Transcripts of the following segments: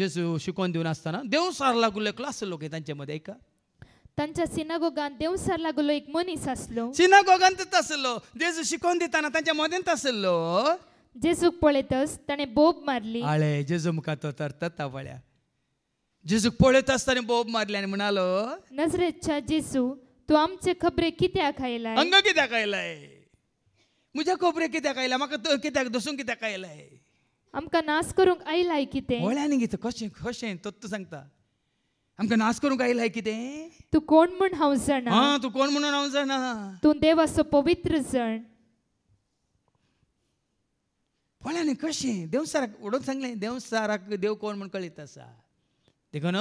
जेसु शिकवण देऊन असताना देवसार लागू लागलो असं लोक त्यांच्यामध्ये ऐका त्यांच्या सिनागोगान देवसार लागलो एक मनीस असलो सिनागोगान तसलो जेजू शिकवून देताना त्यांच्या मध्ये तसलो जेजूक पळेतस त्याने बोब मारली आळे जेजू मुखात तो तरतात तावळ्या जेजूक पळेत असताना बोब मारली आणि म्हणालो नजरेच्या जेजू तू आमचे खबरे कित्याक खायलाय अंग कित्याक खायलाय मुझ्या खोबरे कित्याक खायला माका कित्याक दसून कित्याक खायलाय आमकां नास करूंक आयलाय कितें वळ्यांनी घेत कशें कशें तत्व सांगता आमकां नाश करूंक आयलाय कितें तूं कोण म्हूण हांव जाणा हां तूं कोण म्हणून हांव जाणा तूं देवाचो पवित्र जण वळ्यांनी कशें देवसाराक उडोवन सांगलें देवसाराक देव कोण म्हूण कळीत आसा देखून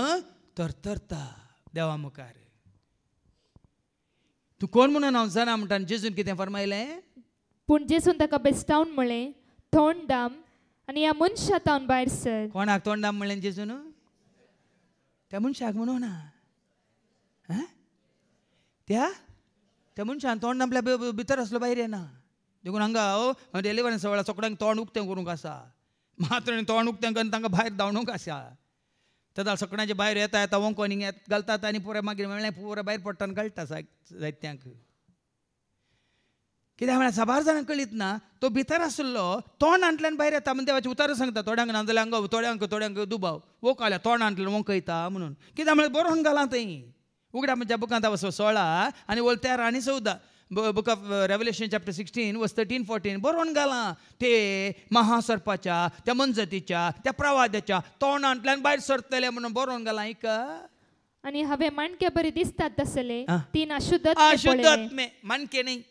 तरतरता देवा मुखार तूं कोण म्हणून हांव जाणा म्हणटा जेजून कितें फर्मायलें पूण जेजून ताका बेस्टावन म्हळें थोंड दाम आणि या मनशातावन भायर सर कोणाक तोंडाक म्हणलें जेजून त्या मनशाक म्हणू ना त्या त्या मनशान तोंड आपल्या भितर असलो भायर येना देखून हांगा डेलिव्हरन्सा वेळा सगळ्यांक तोंड उक्तें करूंक आसा मात्र तोंड उक्तें करून तांकां भायर धांवणूक आसा तदा सगळ्यांचे भायर येता येता वोंकोनींग घालतात आनी पुरो मागीर मेळ्ळें पुरो भायर पडटा आनी घालता जायत्यांक कित्याक म्हळ्यार साबार जाणांक कळीत ना तो भितर आसलो तोंड भायर येता म्हणून देवाचे उतारू सांगता थोड्यांक अंग थोड्यांक थोड्यांक दुबाव वो काल्या तोंड म्हणून कित्याक म्हळ्यार बरोवन घालां थंय उगड्या म्हणजे बुकांत वस सोळा आनी वल तेरा आनी चवदा book of Revelation chapter sixteen verse thirteen fourteen बरोवन घालां ते महासर्पाच्या त्या मनजतीच्या त्या प्रवाद्याच्या तोंडांतल्यान भायर सरतले म्हणून बरोवन घाला एक आणि हवे माणके बरे दिसतात तसले तीन अशुद्ध अशुद्ध माणके नाही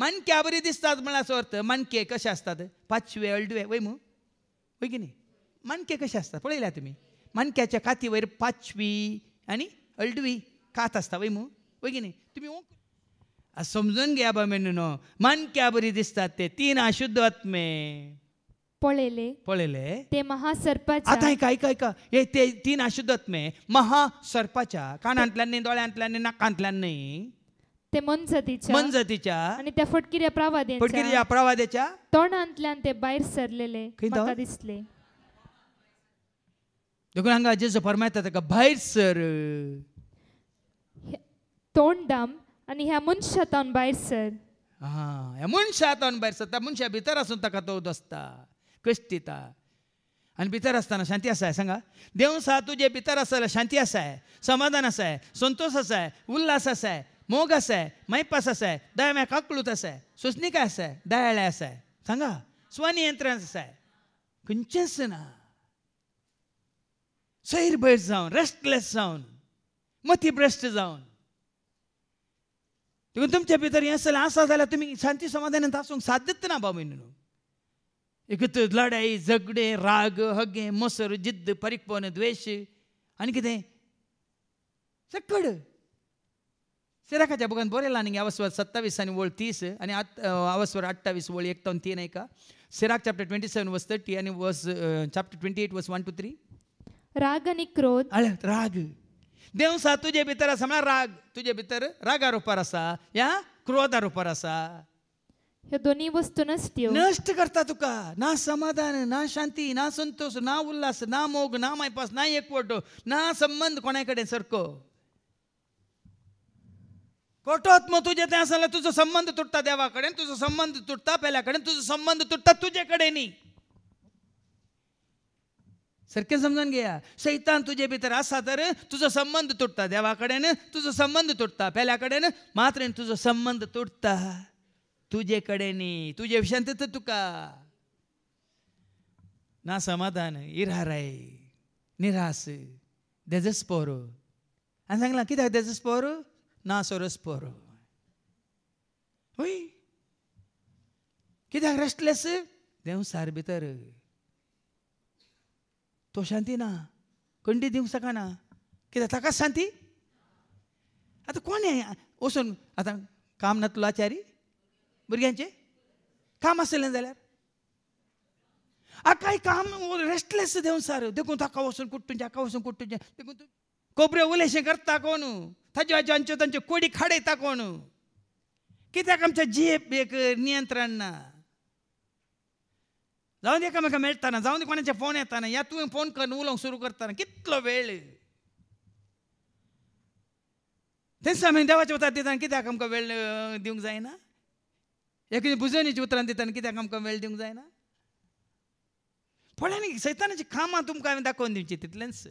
मानक्या बरी दिसतात म्हणा असं अर्थ मानके कसे असतात पाचवे अल्डवे वय मग होय की नाही मानके कसे असतात पळयल्या तुमी काती कातीवयर पाचवी आणि अल्डवी कात असता वय मग होय की नाही तुम्ही समजून घ्या बामेनो मानक्या बरी दिसतात ते तीन अशुद्ध आत्मे पळेले पळेले ते महासर्पाच्या आता ऐका ऐका ऐका हे ते तीन अशुद्ध आत्मे महासर्पाच्या कानातल्या नाही डोळ्यांतल्यान नाही नाकांतल्यान नाही ते मनजतीच्या मनजतीच्या आणि त्या फटकिऱ्या फटकिऱ्या प्रावाद्यांच्या प्रवाद्याच्या तोंडांतल्यान ते बाहेर सरलेले खंय दिसले देखो दिसले देखून हांगा जेजू फरमायता ताका भायर सर तोंडाम आणि ह्या मनशातान भायर सर हा ह्या बाहेर भायर सरता मनशा भितर आसून ताका तो दसता कष्टिता आणि भितर असताना शांती असाय सांगा देव सा तुझे भितर असायला शांती असाय समाधान असाय संतोष असाय उल्हास असाय मोगसाय मैपास असाय दयाम्या काकळूत असाय सुस्निका असाय दयाळ्या असाय सांगा स्वनियंत्रण असाय खंयचेच ना सैर जावन रेस्टलेस जावन मतीभ्रश्ट जावन देखून तुमच्या भितर हे असेल आसा झाला तुम्ही शांती समाधानांत आसूंक साध्यत ना बाबी न्हू लढाई झगडे राग हगे मसर जिद्द परिपण द्वेष आनी कितें सकड सिराखाच्या बुकान बरयलां न्ही अवस्वर सत्तावीस आनी वळ तीस आनी आत अवस्वर अठ्ठावीस वळ एकतावन तीन एका सिराक चॅप्टर ट्वेंटी सेवन वस थर्टी आनी verse chapter twenty eight verse one two three राग आनी क्रोध राग देव सा तुजे भितर आसा राग तुजे भितर रागा रुपार आसा या क्रोधा रुपार आसा ह्यो दोन्ही वस्तू नष्ट नष्ट करता तुका ना समाधान ना शांती ना संतोष ना उल्लास ना मोग ना मायपास ना एकवट ना संबंध कोणाकडे सरको कोटोत्म तुझे ते असला तुझा संबंध तुटता देवाकडे तुझा संबंध तुटता पहिल्याकडे तुझा संबंध तुटता तुझ्याकडे नाही सरके समजून घ्या शैतान तुझे भीतर असा तर तुझा संबंध तुटता देवाकडे तुझा संबंध तुटता पहिल्याकडे मात्र तुझा संबंध तुटता तुझेकडे नी तुझे विषांत तुका ना समाधान इराराय निराश देजस पोरो आणि सांगला किती देजस पोर ना पोर होय कित्याक रेस्टलेस देंवसार भितर तो शांती ना कंडी दिवंक सकाना कित्याक ताका शांती आतां कोण हें वचून आतां काम ना तुला आचारी भुरग्यांचें काम आसलें जाल्यार आई काम रेस्टलेस देंवसार देखून ताका वसून कुट्टूंचे हाका वसून कुट्टूंचे देखून करता కొబ్బరి ఉలేసిన తాకోను తజ్జాజు कोडी ಕೋಡಿ ಖಾಡೆ कोण कित्याक आमच्या एक नियंत्रण ना जाऊन दे एकामेका मेळटाना जाऊन दे कोणाचे फोन येताना या तुवें फोन करून उलोवंक सुरू करताना कितलो वेळ तेच आमी देवाचे उतरां दिताना कित्याक आमकां वेळ दिवंक जायना एक बुजवणीच्या उतरां दिताना कित्याक आमकां वेळ दिवंक जायना फळ्यांनी सैतानाची कामां तुमकां हांवें दाखोवन दिवची तितलेंच